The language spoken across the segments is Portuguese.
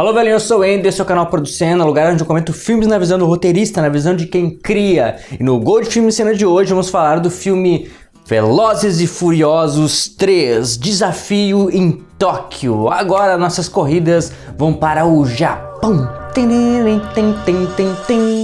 Alô, velhinho, eu sou o Ender, o canal Producena, lugar onde eu comento filmes na visão do roteirista, na visão de quem cria. E no Gold Filme Cena de hoje vamos falar do filme Velozes e Furiosos 3 Desafio em Tóquio. Agora nossas corridas vão para o Japão. Tem, tem, tem, tem, tem.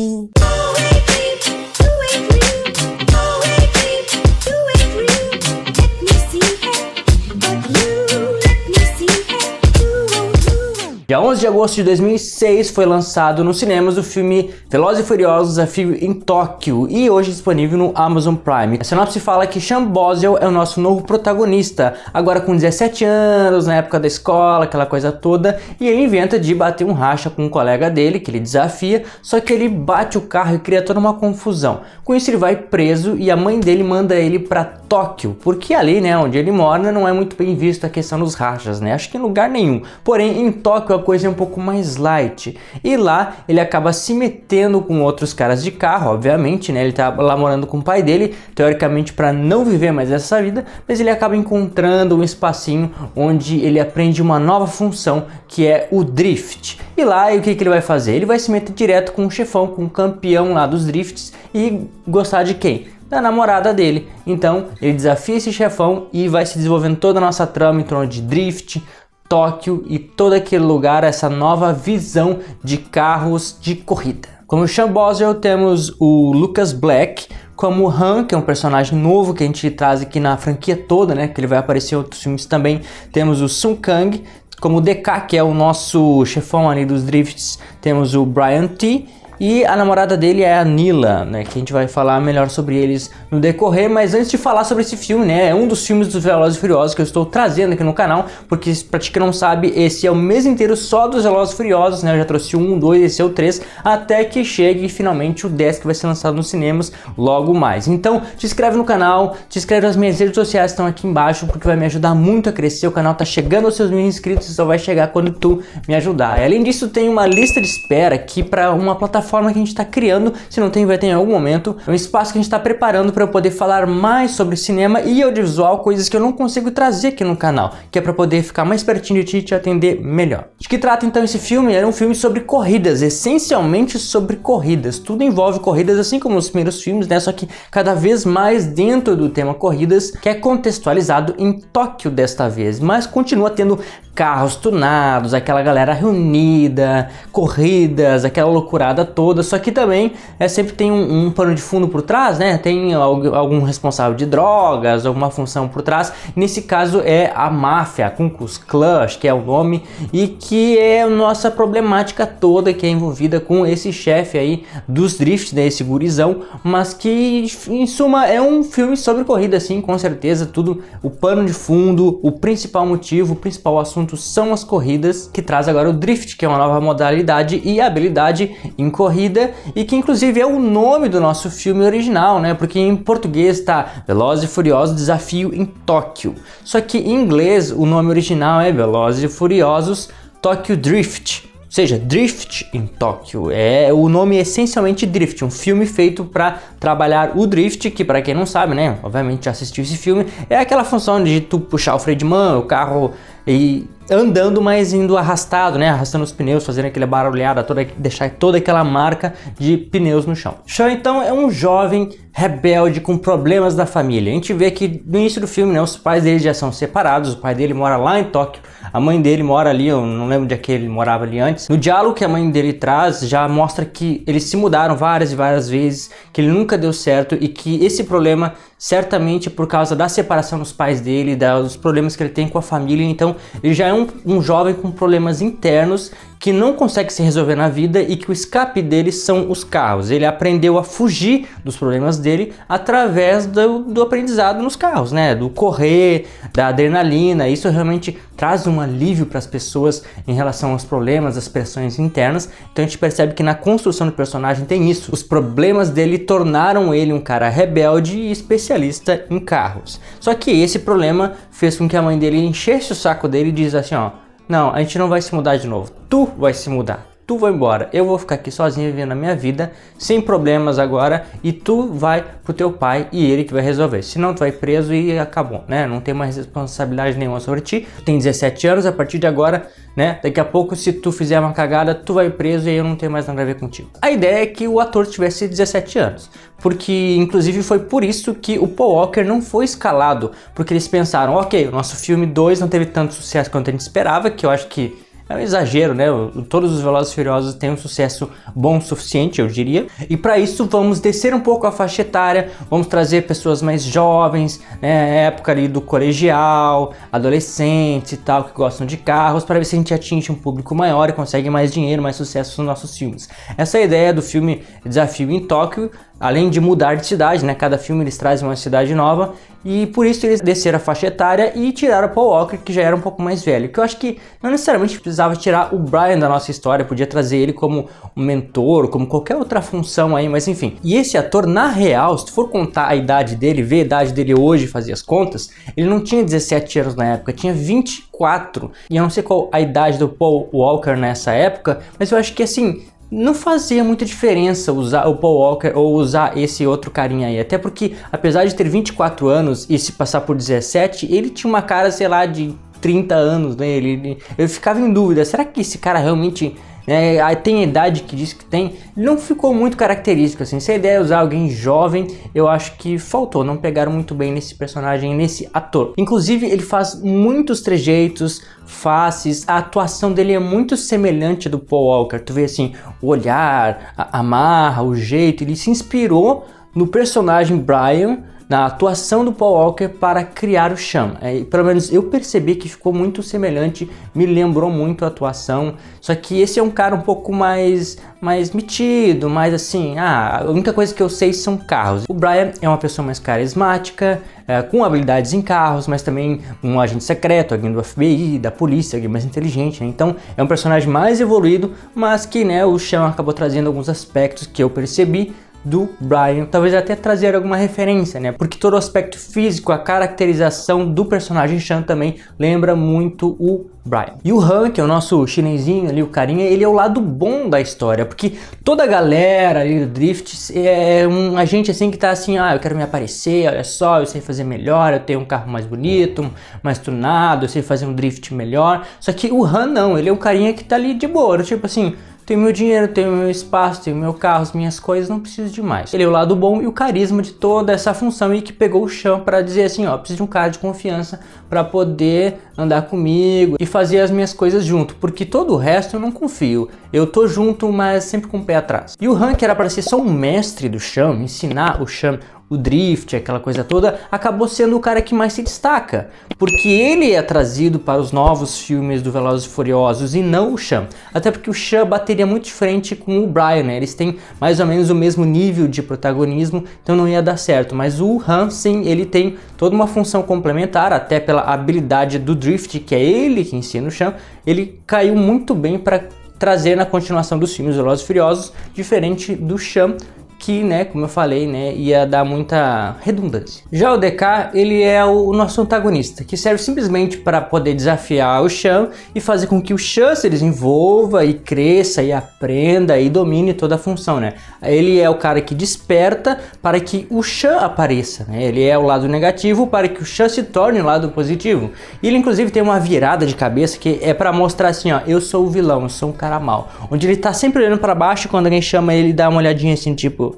de agosto de 2006 foi lançado nos cinemas o filme Velozes e Furiosos Desafio em Tóquio e hoje é disponível no Amazon Prime. A sinopse fala que Sean Boswell é o nosso novo protagonista, agora com 17 anos, na época da escola, aquela coisa toda, e ele inventa de bater um racha com um colega dele, que ele desafia, só que ele bate o carro e cria toda uma confusão. Com isso ele vai preso e a mãe dele manda ele para Tóquio, porque ali, né, onde ele mora, não é muito bem visto a questão dos rachas, né? Acho que em lugar nenhum. Porém, em Tóquio a coisa é um pouco mais light. E lá ele acaba se metendo com outros caras de carro, obviamente, né? Ele tá lá morando com o pai dele, teoricamente para não viver mais essa vida, mas ele acaba encontrando um espacinho onde ele aprende uma nova função que é o drift. E lá e o que, que ele vai fazer? Ele vai se meter direto com o chefão, com o campeão lá dos drifts e gostar de quem? da namorada dele. Então ele desafia esse chefão e vai se desenvolvendo toda a nossa trama em torno de drift, Tóquio e todo aquele lugar, essa nova visão de carros de corrida. Como Sean Boswell, temos o Lucas Black, como Han, que é um personagem novo que a gente traz aqui na franquia toda, né? Que ele vai aparecer em outros filmes também. Temos o Sun Kang, como DK, que é o nosso chefão ali dos drifts. Temos o Brian T e a namorada dele é a Nila, né? Que a gente vai falar melhor sobre eles no decorrer. Mas antes de falar sobre esse filme, né? É um dos filmes dos Velozes e Furiosos que eu estou trazendo aqui no canal. Porque, pra que não sabe, esse é o mês inteiro só dos Velozes e Furiosos, né? Eu já trouxe um, dois, esse é o três. Até que chegue finalmente o 10 que vai ser lançado nos cinemas logo mais. Então, te inscreve no canal, te inscreve nas minhas redes sociais estão aqui embaixo. Porque vai me ajudar muito a crescer. O canal tá chegando aos seus mil inscritos e só vai chegar quando tu me ajudar. E, além disso, tem uma lista de espera aqui para uma plataforma plataforma que a gente está criando, se não tem, vai ter em algum momento. É um espaço que a gente está preparando para eu poder falar mais sobre cinema e audiovisual, coisas que eu não consigo trazer aqui no canal, que é para poder ficar mais pertinho de ti e te atender melhor. De que trata então esse filme? Era um filme sobre corridas, essencialmente sobre corridas. Tudo envolve corridas, assim como os primeiros filmes, né? Só que cada vez mais dentro do tema corridas, que é contextualizado em Tóquio desta vez, mas continua tendo carros tunados, aquela galera reunida, corridas, aquela loucurada toda, só que também é, sempre tem um, um pano de fundo por trás, né? Tem algum responsável de drogas, alguma função por trás. Nesse caso é a máfia, Kunkus Clutch, que é o nome, e que é a nossa problemática toda que é envolvida com esse chefe aí dos drifts, né? Esse gurizão, mas que em suma é um filme sobre corrida, assim, com certeza, tudo, o pano de fundo, o principal motivo, o principal assunto assunto são as corridas, que traz agora o drift, que é uma nova modalidade e habilidade em corrida e que inclusive é o nome do nosso filme original, né? Porque em português está Veloz e Furioso Desafio em Tóquio. Só que em inglês o nome original é Velozes e Furiosos Tóquio Drift. Ou seja, Drift em Tóquio. É o nome é essencialmente Drift, um filme feito para trabalhar o drift, que para quem não sabe, né, obviamente já assistiu esse filme, é aquela função de tu puxar o freio de mão, o carro e andando, mas indo arrastado, né? Arrastando os pneus, fazendo aquela barulhada toda, deixar toda aquela marca de pneus no chão. Sean então é um jovem rebelde com problemas da família. A gente vê que no início do filme, né, os pais dele já são separados, o pai dele mora lá em Tóquio, a mãe dele mora ali, eu não lembro onde é que ele morava ali antes. No diálogo que a mãe dele traz, já mostra que eles se mudaram várias e várias vezes, que ele nunca deu certo e que esse problema certamente por causa da separação dos pais dele, dos problemas que ele tem com a família. Então, ele já é um, um, jovem com problemas internos que não consegue se resolver na vida e que o escape dele são os carros. Ele aprendeu a fugir dos problemas dele através do, do aprendizado nos carros, né? Do correr, da adrenalina. Isso realmente traz um alívio para as pessoas em relação aos problemas, às pressões internas. Então a gente percebe que na construção do personagem tem isso. Os problemas dele tornaram ele um cara rebelde e específico especialista em carros. Só que esse problema fez com que a mãe dele enchesse o saco dele e diz assim, ó, não, a gente não vai se mudar de novo, tu vai se mudar tu vai embora. Eu vou ficar aqui sozinho vivendo a minha vida, sem problemas agora, e tu vai pro teu pai e ele que vai resolver. Senão tu vai preso e acabou, né? Não tem mais responsabilidade nenhuma sobre ti. Tu tem 17 anos, a partir de agora, né? Daqui a pouco, se tu fizer uma cagada, tu vai preso e eu não tenho mais nada a ver contigo. A ideia é que o ator tivesse 17 anos, porque inclusive foi por isso que o Paul Walker não foi escalado, porque eles pensaram, ok, o nosso filme 2 não teve tanto sucesso quanto a gente esperava, que eu acho que é um exagero, né? Todos os Velozes Furiosos têm um sucesso bom o suficiente, eu diria. E para isso vamos descer um pouco a faixa etária, vamos trazer pessoas mais jovens, né? época ali do colegial, adolescente e tal, que gostam de carros, para ver se a gente atinge um público maior e consegue mais dinheiro, mais sucesso nos nossos filmes. Essa é a ideia do filme Desafio em Tóquio, além de mudar de cidade, né? Cada filme eles trazem uma cidade nova e por isso eles desceram a faixa etária e tiraram o Paul Walker, que já era um pouco mais velho. Que eu acho que não necessariamente precisava tirar o Brian da nossa história, podia trazer ele como um mentor, como qualquer outra função aí, mas enfim. E esse ator, na real, se tu for contar a idade dele, ver a idade dele hoje, fazer as contas, ele não tinha 17 anos na época, tinha 24. E eu não sei qual a idade do Paul Walker nessa época, mas eu acho que assim, não fazia muita diferença usar o Paul Walker ou usar esse outro carinha aí. Até porque, apesar de ter 24 anos e se passar por 17, ele tinha uma cara, sei lá, de 30 anos, né? Ele, ele eu ficava em dúvida, será que esse cara realmente é, tem a idade que diz que tem, não ficou muito característico, assim, se a ideia é usar alguém jovem, eu acho que faltou, não pegaram muito bem nesse personagem, nesse ator. Inclusive, ele faz muitos trejeitos, faces, a atuação dele é muito semelhante à do Paul Walker, tu vê assim, o olhar, a marra, o jeito, ele se inspirou no personagem Brian, na atuação do Paul Walker para criar o Sham. É, pelo menos eu percebi que ficou muito semelhante, me lembrou muito a atuação, só que esse é um cara um pouco mais mais metido, mais assim, ah, a única coisa que eu sei são carros. O Brian é uma pessoa mais carismática, é, com habilidades em carros, mas também um agente secreto, alguém do FBI, da polícia, alguém mais inteligente, né? Então é um personagem mais evoluído, mas que né, o Sham acabou trazendo alguns aspectos que eu percebi do Brian, talvez até trazer alguma referência, né? Porque todo o aspecto físico, a caracterização do personagem Shan também lembra muito o Brian. E o Han, que é o nosso chinesinho ali, o carinha, ele é o lado bom da história, porque toda a galera ali do Drift é um agente assim que tá assim, ah, eu quero me aparecer, olha só, eu sei fazer melhor, eu tenho um carro mais bonito, mais tunado, eu sei fazer um drift melhor. Só que o Han não, ele é o carinha que tá ali de boa, tipo assim, tenho meu dinheiro, tenho meu espaço, tenho meu carro, as minhas coisas, não preciso de mais. Ele é o lado bom e o carisma de toda essa função e que pegou o chão para dizer assim, ó, preciso de um cara de confiança para poder andar comigo e fazer as minhas coisas junto, porque todo o resto eu não confio. Eu tô junto, mas sempre com o pé atrás. E o Hank era para ser só um mestre do chão, ensinar o chão o drift, aquela coisa toda, acabou sendo o cara que mais se destaca, porque ele é trazido para os novos filmes do Velozes e Furiosos e não o Sean. Até porque o Sean bateria muito de frente com o Brian, né? eles têm mais ou menos o mesmo nível de protagonismo, então não ia dar certo. Mas o Han, sim, ele tem toda uma função complementar, até pela habilidade do drift, que é ele que ensina o Sean, ele caiu muito bem para trazer na continuação dos filmes Velozes e Furiosos, diferente do Sean, que, né, como eu falei, né, ia dar muita redundância. Já o DK, ele é o nosso antagonista, que serve simplesmente para poder desafiar o Shan e fazer com que o Shan se desenvolva e cresça e aprenda e domine toda a função, né? Ele é o cara que desperta para que o Shan apareça, né? Ele é o lado negativo para que o Shan se torne o lado positivo. Ele inclusive tem uma virada de cabeça que é para mostrar assim, ó, eu sou o vilão, eu sou um cara mal, onde ele tá sempre olhando para baixo quando alguém chama ele dá uma olhadinha assim, tipo,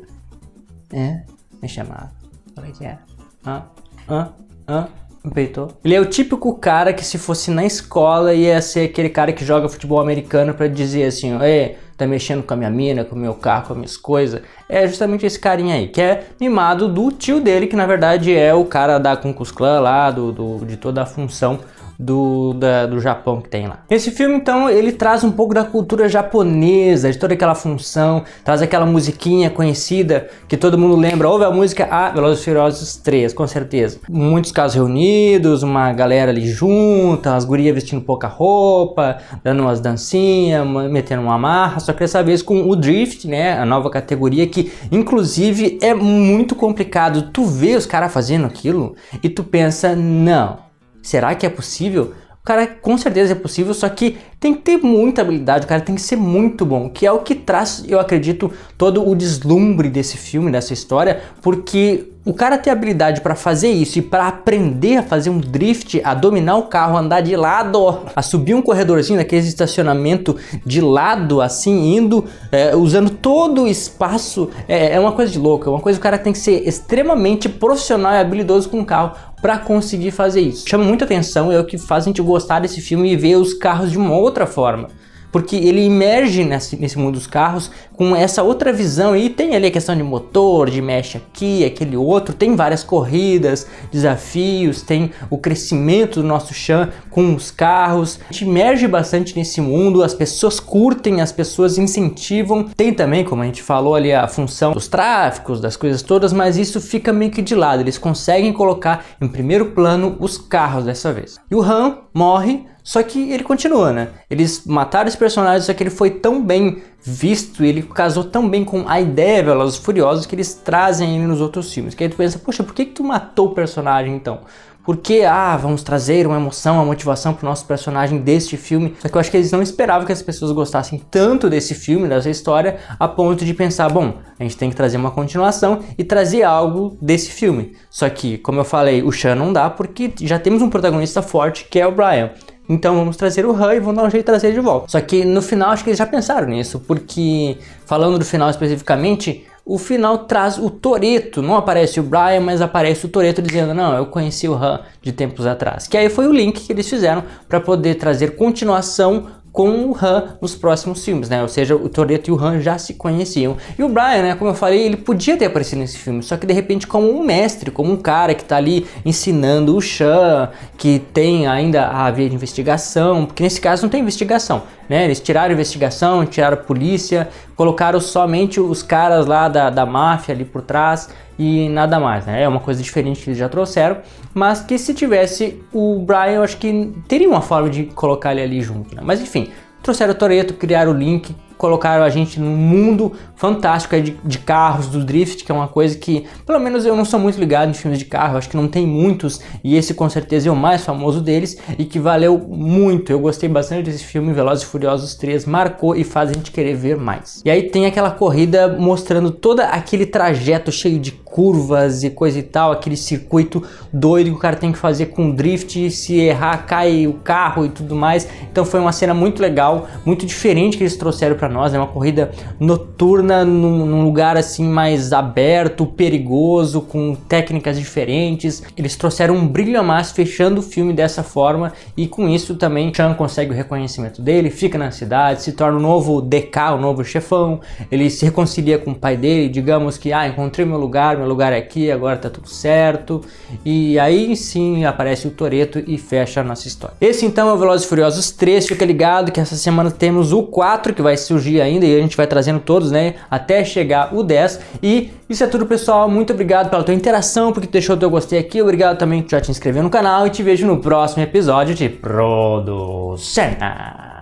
é, me chamava. Como é que é? Hã? Hã? Hã? Peitou. Ele é o típico cara que se fosse na escola ia ser aquele cara que joga futebol americano para dizer assim, ei, tá mexendo com a minha mina, com o meu carro, com as minhas coisas. É justamente esse carinha aí, que é mimado do tio dele, que na verdade é o cara da Concus Clã lá, do, do de toda a função do, da, do Japão que tem lá. Esse filme, então, ele traz um pouco da cultura japonesa, de toda aquela função, traz aquela musiquinha conhecida que todo mundo lembra. Ouve a música A ah, Velozes e Furiosos 3, com certeza. Muitos casos reunidos, uma galera ali junta, as gurias vestindo pouca roupa, dando umas dancinhas, metendo uma marra. Só que dessa vez com o Drift, né, a nova categoria que, inclusive, é muito complicado. Tu vê os caras fazendo aquilo e tu pensa, não, Será que é possível? cara com certeza é possível, só que tem que ter muita habilidade, o cara tem que ser muito bom, que é o que traz, eu acredito, todo o deslumbre desse filme, dessa história, porque o cara ter habilidade para fazer isso e para aprender a fazer um drift, a dominar o carro, andar de lado, a subir um corredorzinho naquele estacionamento de lado, assim, indo, é, usando todo o espaço, é, é uma coisa de louco. É uma coisa que o cara tem que ser extremamente profissional e habilidoso com o carro para conseguir fazer isso. Chama muita atenção, é o que faz a gente gostar desse filme e ver os carros de uma outra forma porque ele emerge nesse, nesse mundo dos carros com essa outra visão e tem ali a questão de motor, de mexe aqui, aquele outro, tem várias corridas, desafios, tem o crescimento do nosso chão com os carros, a gente emerge bastante nesse mundo, as pessoas curtem, as pessoas incentivam, tem também, como a gente falou ali, a função dos tráficos, das coisas todas, mas isso fica meio que de lado, eles conseguem colocar em primeiro plano os carros dessa vez. E o RAM morre, só que ele continua, né? Eles mataram esse personagem, só que ele foi tão bem visto, ele casou tão bem com a ideia Velozes Furiosos que eles trazem ele nos outros filmes. Que aí tu pensa, poxa, por que, que tu matou o personagem então? porque, ah, vamos trazer uma emoção, uma motivação pro nosso personagem deste filme. Só que eu acho que eles não esperavam que as pessoas gostassem tanto desse filme, dessa história, a ponto de pensar, bom, a gente tem que trazer uma continuação e trazer algo desse filme. Só que, como eu falei, o Sean não dá porque já temos um protagonista forte que é o Brian. Então vamos trazer o Han e vamos dar um jeito de trazer ele de volta. Só que no final acho que eles já pensaram nisso, porque falando do final especificamente, o final traz o Toreto, não aparece o Brian, mas aparece o Toreto dizendo: "Não, eu conheci o Han de tempos atrás". Que aí foi o link que eles fizeram para poder trazer continuação com o Han nos próximos filmes, né? Ou seja, o Toreto e o Han já se conheciam. E o Brian, né, como eu falei, ele podia ter aparecido nesse filme, só que de repente como um mestre, como um cara que tá ali ensinando o Shan, que tem ainda a via de investigação, porque nesse caso não tem investigação, né? Eles tiraram investigação, tiraram polícia, colocaram somente os caras lá da, da máfia ali por trás e nada mais, né? É uma coisa diferente que eles já trouxeram, mas que se tivesse o Brian, eu acho que teria uma forma de colocar ele ali junto, né? Mas enfim, trouxeram o Toreto, criaram o Link, colocaram a gente num mundo fantástico de, de, carros, do drift, que é uma coisa que, pelo menos eu não sou muito ligado em filmes de carro, acho que não tem muitos, e esse com certeza é o mais famoso deles, e que valeu muito, eu gostei bastante desse filme, Velozes e Furiosos 3, marcou e faz a gente querer ver mais. E aí tem aquela corrida mostrando todo aquele trajeto cheio de curvas e coisa e tal, aquele circuito doido que o cara tem que fazer com drift, se errar cai o carro e tudo mais, então foi uma cena muito legal, muito diferente que eles trouxeram para para nós, né? Uma corrida noturna num, num lugar assim mais aberto, perigoso, com técnicas diferentes. Eles trouxeram um brilho a mais fechando o filme dessa forma e com isso também Chan consegue o reconhecimento dele, fica na cidade, se torna o um novo DK, o um novo chefão. Ele se reconcilia com o pai dele, digamos que ah, encontrei meu lugar, meu lugar é aqui, agora tá tudo certo. E aí sim aparece o Toreto e fecha a nossa história. Esse então é o Velozes e Furiosos 3, fica ligado que essa semana temos o 4 que vai surgir cirurgia ainda e a gente vai trazendo todos, né, até chegar o 10. E isso é tudo, pessoal. Muito obrigado pela tua interação, porque deixou o teu gostei aqui. Obrigado também por já te inscrever no canal e te vejo no próximo episódio de Producena.